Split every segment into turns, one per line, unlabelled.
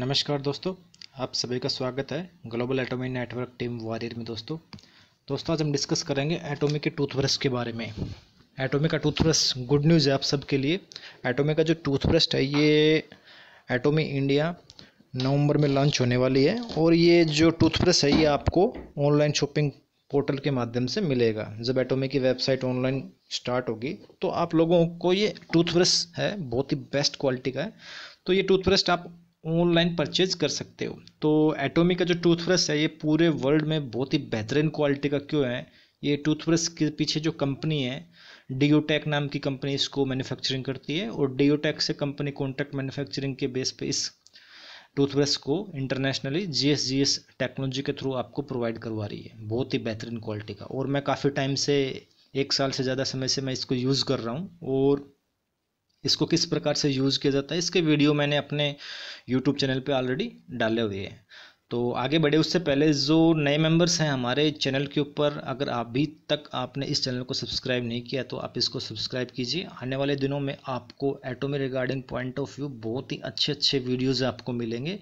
नमस्कार दोस्तों आप सभी का स्वागत है global Atomy network team warrior में दोस्तों दोस्तों आज हम डिस्कस करेंगे एटॉमी के टूथब्रश के बारे में एटॉमी का टूथब्रश गुड न्यूज़ है आप सबके लिए एटॉमी का जो टूथब्रश है ये एटोमी इंडिया नवंबर में लॉन्च होने वाली है और ये जो टूथब्रश है ये आपको ऑनलाइन शॉपिंग पोर्टल के माध्यम से मिलेगा जब एटोमी की वेबसाइट ऑनलाइन स्टार्ट होगी तो आप लोगों को ये टूथब्रश है बहुत ही बेस्ट क्वालिटी का है तो ये टूथब्रश आप ऑनलाइन परचेज कर सकते हो तो एटोमी का जो टूथब्रश है ये पूरे वर्ल्ड में बहुत ही बेहतरीन क्वालिटी का क्यों है ये टूथब्रश के पीछे जो कंपनी है डिओटेक नाम की कंपनी इसको मैन्युफैक्चरिंग करती है और डिओटेक से कंपनी कॉन्ट्रैक्ट मैन्युफैक्चरिंग के बेस पे इस टूथब्रश को इंटरनेशनली जीएसजीएस टेक्नोलॉजी के थ्रू आपको प्रोवाइड करवा रही है बहुत ही बेहतरीन क्वालिटी का और मैं काफ़ी टाइम से एक साल से ज़्यादा समय से मैं इसको यूज़ कर रहा हूँ और इसको किस प्रकार से यूज़ किया जाता है इसके वीडियो मैंने अपने यूट्यूब चैनल पे ऑलरेडी डाले हुए हैं तो आगे बढ़े उससे पहले जो नए मेंबर्स हैं हमारे चैनल के ऊपर अगर अभी तक आपने इस चैनल को सब्सक्राइब नहीं किया तो आप इसको सब्सक्राइब कीजिए आने वाले दिनों में आपको Atomy regarding point of view बहुत ही अच्छे अच्छे वीडियोज़ आपको मिलेंगे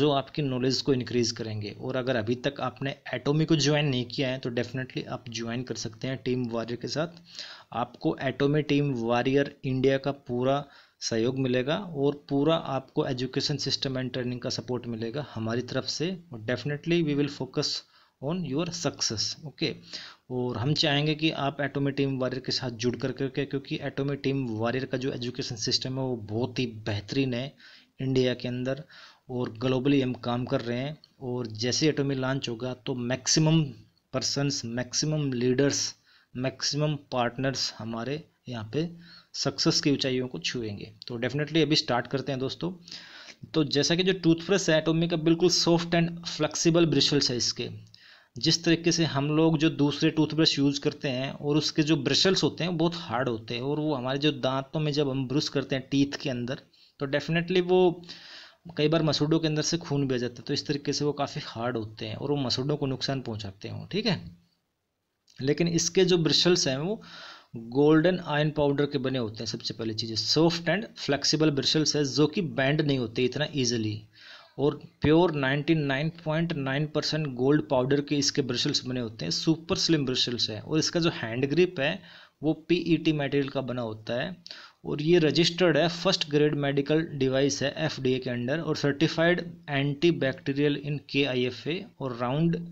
जो आपकी नॉलेज को इनक्रीज़ करेंगे और अगर अभी तक आपने एटोमी को ज्वाइन नहीं किया है तो डेफिनेटली आप ज्वाइन कर सकते हैं टीम वॉरियर के साथ आपको एटोमी टीम वारियर इंडिया का पूरा सहयोग मिलेगा और पूरा आपको एजुकेशन सिस्टम एंड ट्रेनिंग का सपोर्ट मिलेगा हमारी तरफ से और definitely we will focus on your success okay और हम चाहेंगे कि आप एटोमी टीम वारियर के साथ जुड़ कर करके क्योंकि एटोमी टीम वारियर का जो एजुकेशन सिस्टम है वो बहुत ही बेहतरीन है इंडिया के अंदर और ग्लोबली हम काम कर रहे हैं और जैसे एटोमी लॉन्च होगा तो maximum persons maximum leaders maximum partners हमारे यहाँ पे सक्सेस की ऊंचाइयों को छुएंगे तो डेफिनेटली अभी स्टार्ट करते हैं दोस्तों तो जैसा कि जो टूथब्रश है एटोमी का बिल्कुल सॉफ्ट एंड फ्लेक्सिबल ब्रिशल्स है इसके जिस तरीके से हम लोग जो दूसरे टूथब्रश यूज़ करते हैं और उसके जो ब्रशल्स होते हैं बहुत हार्ड होते हैं और वो हमारे जो दांतों में जब हम ब्रश करते हैं टीथ के अंदर तो डेफिनेटली वो कई बार मसूडों के अंदर से खून भी आ जाता है तो इस तरीके से वो काफ़ी हार्ड होते हैं और वो मसूडों को नुकसान पहुँचाते हों ठीक है लेकिन इसके जो ब्रिशल्स हैं वो गोल्डन आयन पाउडर के बने होते हैं सबसे पहली चीज़ें सॉफ्ट एंड फ्लेक्सिबल ब्रिशल्स है जो कि बैंड नहीं होते इतना ईजिली और प्योर 99.9 परसेंट गोल्ड पाउडर के इसके ब्रशल्स बने होते हैं सुपर स्लिम ब्रशल्स है और इसका जो हैंड ग्रिप है वो पीईटी मटेरियल e का बना होता है और ये रजिस्टर्ड है फर्स्ट ग्रेड मेडिकल डिवाइस है एफडीए के अंडर और सर्टिफाइड एंटी बैक्टीरियल इन के और round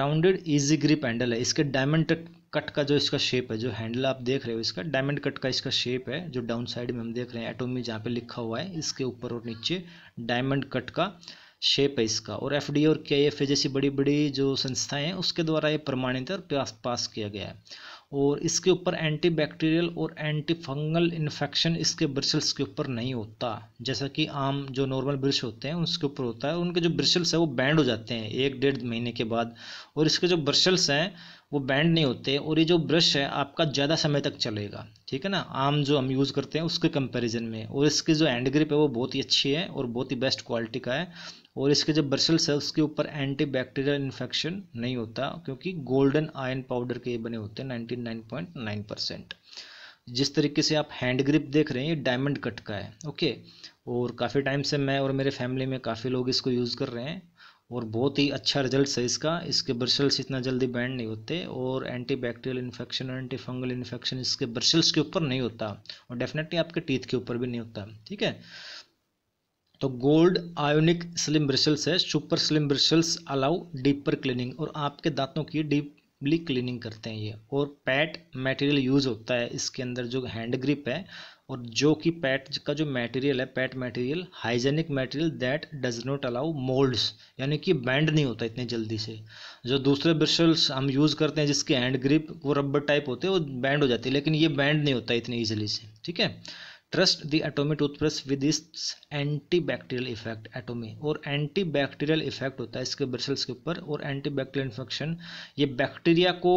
rounded easy grip handle है इसके डायमंड कट का जो इसका शेप है जो हैंडल आप देख रहे हो इसका डायमंड कट का इसका शेप है जो डाउन साइड में हम देख रहे हैं एटोमी जहाँ पे लिखा हुआ है इसके ऊपर और नीचे डायमंड कट का शेप है इसका और एफ और के एफ जैसी बड़ी बड़ी जो संस्थाएं हैं उसके द्वारा ये प्रमाणित और पास पास किया गया है और इसके ऊपर एंटी बैक्टीरियल और एंटी फंगल इन्फेक्शन इसके ब्रिसल्स के ऊपर नहीं होता जैसा कि आम जो नॉर्मल ब्रश होते हैं उसके ऊपर होता है उनके जो ब्रिसल्स हैं वो बैंड हो जाते हैं एक डेढ़ महीने के बाद और इसके जो ब्रिसल्स हैं वो बैंड नहीं होते और ये जो ब्रश है आपका ज़्यादा समय तक चलेगा ठीक है ना आम जो हम यूज़ करते हैं उसके कंपैरिजन में और इसकी जो एंड ग्रिप है वो बहुत ही अच्छी है और बहुत ही बेस्ट क्वालिटी का है और इसके जो ब्रशल्स है उसके ऊपर एंटी बैक्टीरियल इन्फेक्शन नहीं होता क्योंकि गोल्डन आयन पाउडर के बने होते हैं नाइन्टी जिस तरीके से आप हैंड ग्रिप देख रहे हैं ये डायमंड कट का है ओके और काफ़ी टाइम से मैं और मेरे फैमिली में काफ़ी लोग इसको यूज़ कर रहे हैं और बहुत ही अच्छा रिजल्ट है इसका इसके ब्रशल्स इतना जल्दी बैंड नहीं होते और एंटी बैक्टीरियल इन्फेक्शन और एंटी फंगल इन्फेक्शन इसके ब्रशल्स के ऊपर नहीं होता और डेफिनेटली आपके टीथ के ऊपर भी नहीं होता ठीक है तो गोल्ड आयोनिक स्लिम ब्रशल्स है super slim bristles allow deeper cleaning और आपके दांतों की डीप डीपली क्लीनिंग करते हैं ये और पैट मटेरियल यूज़ होता है इसके अंदर जो हैंड ग्रिप है और जो कि पैट का जो मटेरियल है PET material hygienic material that does not allow molds यानी कि बैंड नहीं होता इतनी जल्दी से जो दूसरे ब्रशल्स हम यूज़ करते हैं जिसके हैंड ग्रिप वो रबर टाइप होते हैं वो बैंड हो जाती है लेकिन ये बैंड नहीं होता इतनी ईजिली से ठीक है trust the Atomy toothbrush with इस बैक्टीरियल इफेक्ट एटोमी और बैक्टीरियल इफेक्ट होता है इसके ब्रसल्स के ऊपर और बैक्टीरियल इन्फेक्शन ये बैक्टीरिया को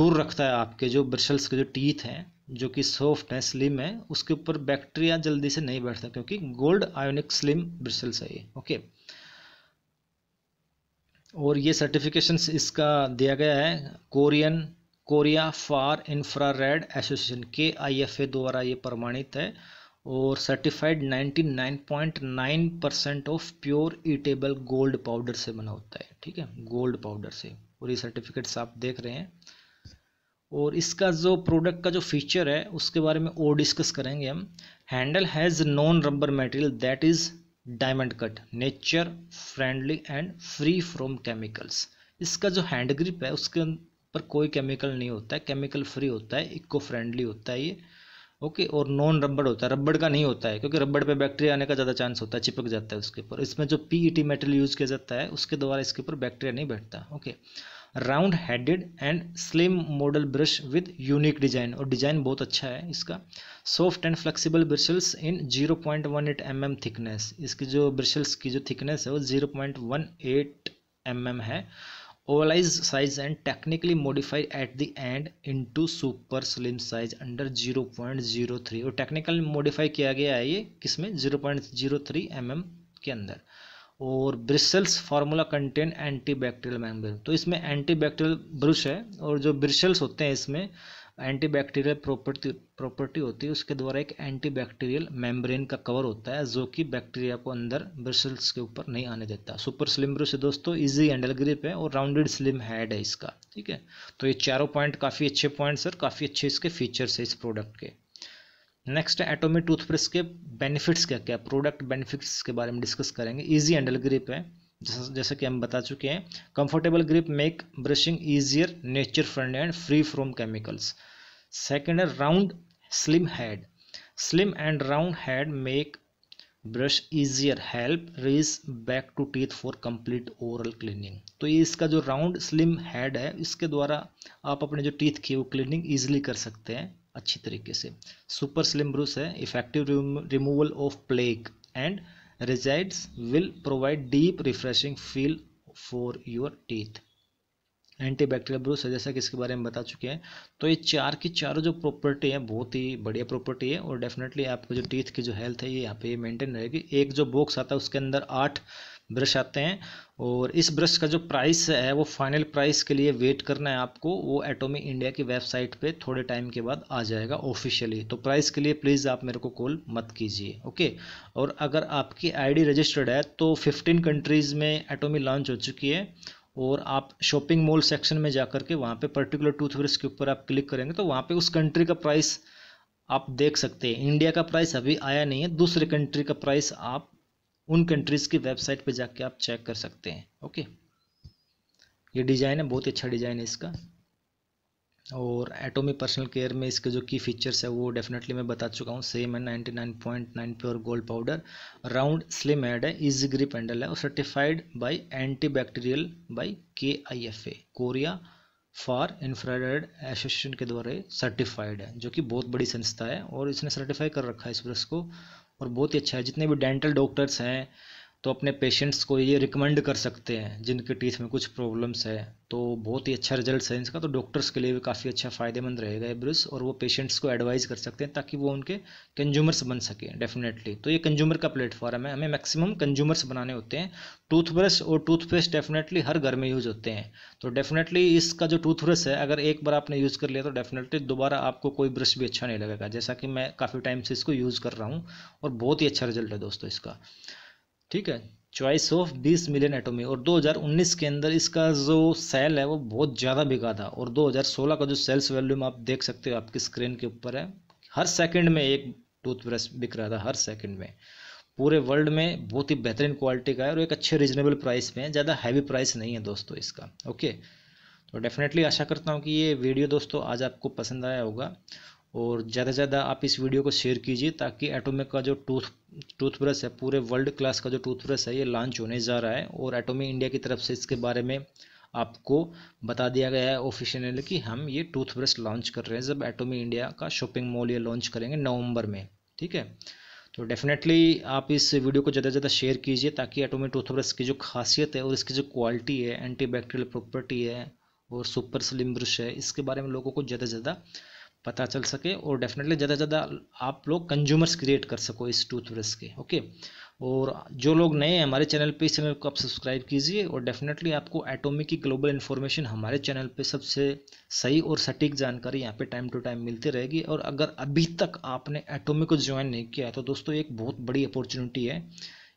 दूर रखता है आपके जो ब्रशल्स के जो टीथ हैं जो कि सॉफ्ट है स्लिम है उसके ऊपर बैक्टीरिया जल्दी से नहीं बैठता क्योंकि गोल्ड आयोनिक स्लिम ब्रसल्स है ये ओके और ये सर्टिफिकेशन इसका दिया गया है Korean Korea far infrared association K I F A द्वारा ये प्रमाणित है और certified 99.9 percent of pure eatable gold powder से बना होता है ठीक है गोल्ड पाउडर से और ये सर्टिफिकेट्स आप देख रहे हैं और इसका जो प्रोडक्ट का जो फीचर है उसके बारे में और डिस्कस करेंगे हम handle has non rubber material that is diamond cut nature friendly and free from chemicals इसका जो हैंड ग्रिप है उसके पर कोई केमिकल नहीं होता है केमिकल फ्री होता है इको फ्रेंडली होता है ये ओके और नॉन रबड़ होता है रबड़ का नहीं होता है क्योंकि रबड़ पे बैक्टीरिया आने का ज़्यादा चांस होता है चिपक जाता है उसके ऊपर इसमें जो पीईटी मेटेरियल यूज़ किया जाता है उसके द्वारा इसके ऊपर बैक्टीरिया नहीं बैठता okay round headed and slim model brush with unique design और डिजाइन बहुत अच्छा है इसका soft and flexible bristles in zero point one eight M M thickness इसकी जो ब्रशल्स की जो थिकनेस है वो zero point one eight M M है ovalized size and technically modify at the end into super slim size under 0.03 point zero three और technical modify किया गया है ये किसमें zero point zero three M M के अंदर और bristles formula contain antibacterial member तो इसमें एंटीबैक्टीरियल ब्रुश है और जो ब्रिशल्स होते हैं इसमें एंटीबैक्टीरियल प्रॉपर्टी प्रॉपर्टी होती है उसके द्वारा एक एंटीबैक्टीरियल मेम्ब्रेन का कवर होता है जो कि बैक्टीरिया को अंदर ब्रिसल्स के ऊपर नहीं आने देता सुपर स्लिम ब्रश दोस्तों इजी हैंडल ग्रिप है और राउंडेड स्लिम हैड है इसका ठीक है तो ये चारों पॉइंट काफ़ी अच्छे पॉइंट्स और काफ़ी अच्छे इसके फीचर्स है इस प्रोडक्ट के नेक्स्ट एटोमी टूथब्रश के बेनिफिट्स क्या क्या प्रोडक्ट बेनिफिट्स के बारे में डिस्कस करेंगे ईजी हैंडल ग्रिप है जैसे कि हम बता चुके हैं comfortable grip make brushing easier nature friend and free from chemicals second है round slim head slim and round head make brush easier help reach back to teeth for complete overall cleaning तो ये इसका जो round slim had है इसके द्वारा आप अपने जो टीथ की वो क्लीनिंग ईजिली कर सकते हैं अच्छी तरीके से सुपर स्लिम ब्रश है effective removal of plaque and resides will provide deep refreshing feel for your teeth antibacterial brush जैसा कि इसके बारे में बता चुके हैं तो ये चार की चारों जो प्रॉपर्टी है बहुत ही बढ़िया प्रॉपर्टी है और डेफिनेटली आपको जो टीथ की जो हेल्थ है ये यहाँ पे मेंटेन रहेगी एक जो बॉक्स आता है उसके अंदर आठ ब्रश आते हैं और इस ब्रश का जो प्राइस है वो फाइनल प्राइस के लिए वेट करना है आपको वो एटोमी इंडिया की वेबसाइट पे थोड़े टाइम के बाद आ जाएगा ऑफिशियली तो प्राइस के लिए प्लीज़ आप मेरे को कॉल मत कीजिए ओके और अगर आपकी आईडी रजिस्टर्ड है तो 15 कंट्रीज़ में एटोमी लॉन्च हो चुकी है और आप शॉपिंग मॉल सेक्शन में जा कर के वहाँ पर पर्टिकुलर टूथब्रश के ऊपर आप क्लिक करेंगे तो वहाँ पर उस कंट्री का प्राइस आप देख सकते हैं इंडिया का प्राइस अभी आया नहीं है दूसरे कंट्री का प्राइस आप उन कंट्रीज़ की वेबसाइट पे जाके आप चेक कर सकते हैं ओके ये डिज़ाइन है बहुत ही अच्छा डिज़ाइन है इसका और एटोमी पर्सनल केयर में इसके जो की फीचर्स है वो डेफिनेटली मैं बता चुका हूँ सेम है ninety nine point nine pure gold powder round slim head है इजी ग्रिप हैंडल है और certified by anti bacterial by K I F A Korea for infrared association के द्वारा सर्टिफाइड है जो कि बहुत बड़ी संस्था है और इसने सर्टिफाई कर रखा है इस ब्रश को और बहुत ही अच्छा है जितने भी डेंटल डॉक्टर्स हैं तो अपने पेशेंट्स को ये रिकमेंड कर सकते हैं जिनके टीथ में कुछ प्रॉब्लम्स है तो बहुत ही अच्छा रिजल्ट है इसका तो डॉक्टर्स के लिए भी काफ़ी अच्छा फ़ायदेमंद रहेगा ये ब्रश और वो पेशेंट्स को एडवाइज़ कर सकते हैं ताकि वो उनके कंज्यूमर्स बन सकें डेफिनेटली तो ये कंज्यूमर का प्लेटफॉर्म है हमें मैक्सिमम कंज्यूमर्स बनाने होते हैं टूथब्रश और टूथपेस्ट डेफिनेटली हर घर में यूज़ होते हैं तो डेफिनेटली इसका जो टूथब्रश है अगर एक बार आपने यूज़ कर लिया तो डेफिनेटली दोबारा आपको कोई ब्रश भी अच्छा नहीं लगेगा जैसा कि मैं काफ़ी टाइम से इसको यूज़ कर रहा हूँ और बहुत ही अच्छा रिजल्ट है दोस्तों इसका ठीक है चॉइस ऑफ 20 मिलियन एटोमी और 2019 के अंदर इसका जो सेल है वो बहुत ज़्यादा बिका था और 2016 का जो सेल्स वैल्यूम आप देख सकते हो आपकी स्क्रीन के ऊपर है हर सेकंड में एक टूथब्रश बिक रहा था हर सेकंड में पूरे वर्ल्ड में बहुत ही बेहतरीन क्वालिटी का है और एक अच्छे रिजनेबल प्राइस में है ज़्यादा हैवी प्राइस नहीं है दोस्तों इसका ओके तो डेफिनेटली आशा करता हूँ कि ये वीडियो दोस्तों आज आपको पसंद आया होगा और ज़्यादा से ज़्यादा आप इस वीडियो को शेयर कीजिए ताकि एटोमिक का जो टूथ टूथब्रश है पूरे वर्ल्ड क्लास का जो टूथब्रश है ये लॉन्च होने जा रहा है और एटोमी इंडिया की तरफ से इसके बारे में आपको बता दिया गया है ऑफिशियली कि हम ये टूथब्रश लॉन्च कर रहे हैं जब एटोमी इंडिया का शॉपिंग मॉल ये लॉन्च करेंगे नवंबर में ठीक है तो डेफिनेटली आप इस वीडियो को ज़्यादा से ज़्यादा शेयर कीजिए ताकि एटोमी टूथब्रश की जो खासियत है और इसकी जो क्वालिटी है एंटीबैक्टीरियल प्रॉपर्टी है और सुपर स्लिम ब्रश है इसके बारे में लोगों को ज़्यादा से ज़्यादा पता चल सके और डेफिनेटली ज़्यादा से ज़्यादा आप लोग कंज्यूमर्स क्रिएट कर सको इस टूथब्रश के ओके और जो लोग नए हैं हमारे चैनल पे इस चैनल को आप सब्सक्राइब कीजिए और डेफिनेटली आपको एटोमिक की ग्लोबल इन्फॉर्मेशन हमारे चैनल पे सबसे सही और सटीक जानकारी यहाँ पे टाइम टू टाइम मिलती रहेगी और अगर अभी तक आपने एटोमिक को ज्वाइन नहीं किया है तो दोस्तों एक बहुत बड़ी अपॉर्चुनिटी है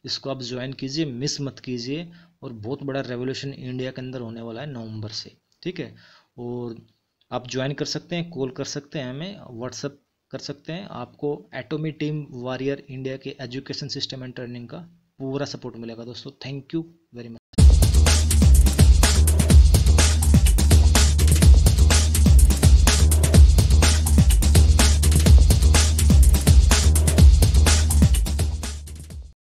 इसको आप ज्वाइन कीजिए मिस मत कीजिए और बहुत बड़ा रेवोल्यूशन इंडिया के अंदर होने वाला है नवम्बर से ठीक है और आप ज्वाइन कर सकते हैं कॉल कर सकते हैं हमें व्हाट्सअप कर सकते हैं आपको एटोमी टीम वॉरियर इंडिया के एजुकेशन सिस्टम एंड ट्रेनिंग का पूरा सपोर्ट मिलेगा दोस्तों थैंक यू वेरी मच